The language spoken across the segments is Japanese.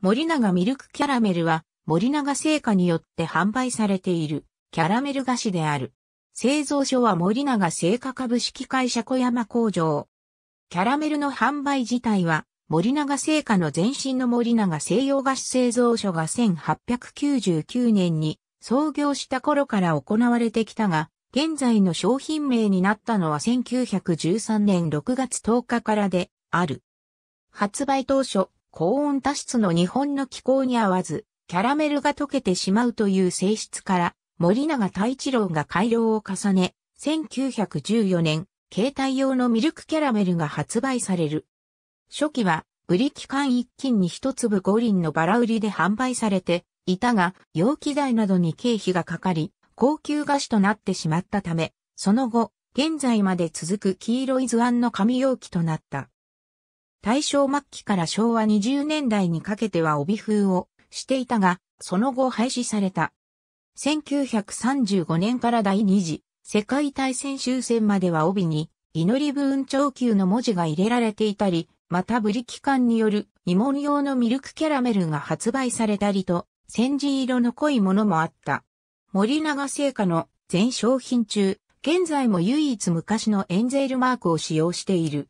森永ミルクキャラメルは森永製菓によって販売されているキャラメル菓子である。製造所は森永製菓株式会社小山工場。キャラメルの販売自体は森永製菓の前身の森永西洋菓子製造所が1899年に創業した頃から行われてきたが、現在の商品名になったのは1913年6月10日からである。発売当初、高温多湿の日本の気候に合わず、キャラメルが溶けてしまうという性質から、森永太一郎が改良を重ね、1914年、携帯用のミルクキャラメルが発売される。初期は、売り期間一斤に一粒五輪のバラ売りで販売されていたが、容器代などに経費がかかり、高級菓子となってしまったため、その後、現在まで続く黄色い図案の紙容器となった。大正末期から昭和20年代にかけては帯封をしていたが、その後廃止された。1935年から第二次世界大戦終戦までは帯に祈り文長級の文字が入れられていたり、またブリキ缶による疑問用のミルクキャラメルが発売されたりと、戦時色の濃いものもあった。森永製菓の全商品中、現在も唯一昔のエンゼルマークを使用している。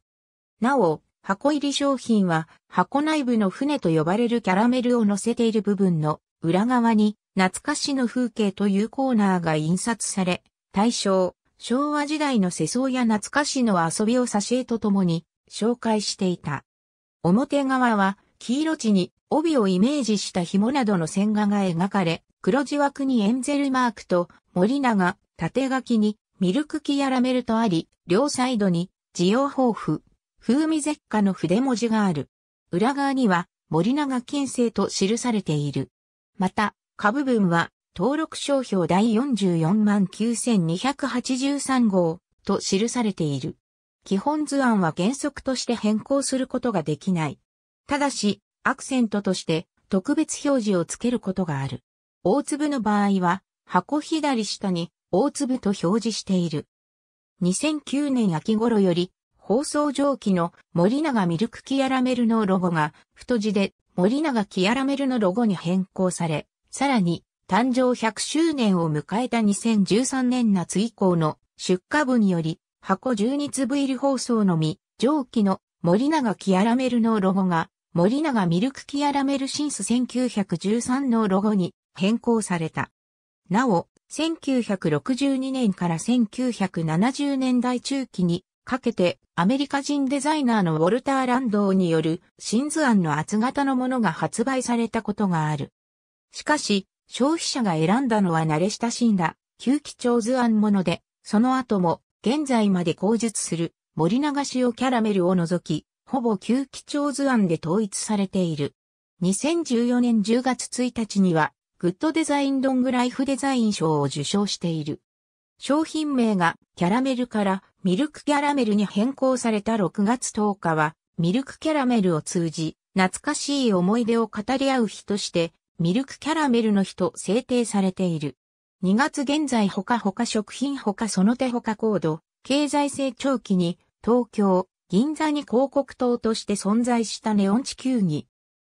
なお、箱入り商品は箱内部の船と呼ばれるキャラメルを乗せている部分の裏側に懐かしの風景というコーナーが印刷され、大正、昭和時代の世相や懐かしの遊びを挿絵とともに紹介していた。表側は黄色地に帯をイメージした紐などの線画が描かれ、黒字枠にエンゼルマークと森永、縦書きにミルクキャラメルとあり、両サイドに需要豊富、風味絶下の筆文字がある。裏側には森永金星と記されている。また、下部分は登録商標第44万9283号と記されている。基本図案は原則として変更することができない。ただし、アクセントとして特別表示をつけることがある。大粒の場合は、箱左下に大粒と表示している。2009年秋頃より包装蒸気の森永ミルクキアラメルのロゴが太字で森永キアラメルのロゴに変更され、さらに誕生100周年を迎えた2013年夏以降の出荷分により箱12粒入り包装のみ蒸気の森永キアラメルのロゴが森永ミルクキアラメルシンス1913のロゴに変更された。なお、1962年から1970年代中期にかけてアメリカ人デザイナーのウォルター・ランドーによる真図案の厚型のものが発売されたことがある。しかし、消費者が選んだのは慣れ親しんだ旧気調図案もので、その後も現在まで口述する森流しをキャラメルを除き、ほぼ旧貴重図案で統一されている。2014年10月1日には、グッドデザインロングライフデザイン賞を受賞している。商品名がキャラメルからミルクキャラメルに変更された6月10日は、ミルクキャラメルを通じ、懐かしい思い出を語り合う日として、ミルクキャラメルの日と制定されている。2月現在ほかほか食品ほかその手ほか高度、経済成長期に、東京、銀座に広告塔として存在したネオン地球儀。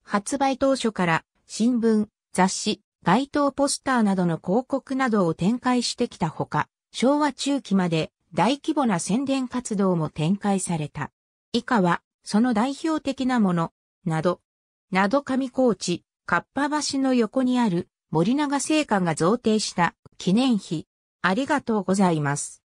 発売当初から、新聞、雑誌、街頭ポスターなどの広告などを展開してきたほか、昭和中期まで大規模な宣伝活動も展開された。以下は、その代表的なもの、など、など上高地、かっぱ橋の横にある森永製菓が贈呈した記念碑。ありがとうございます。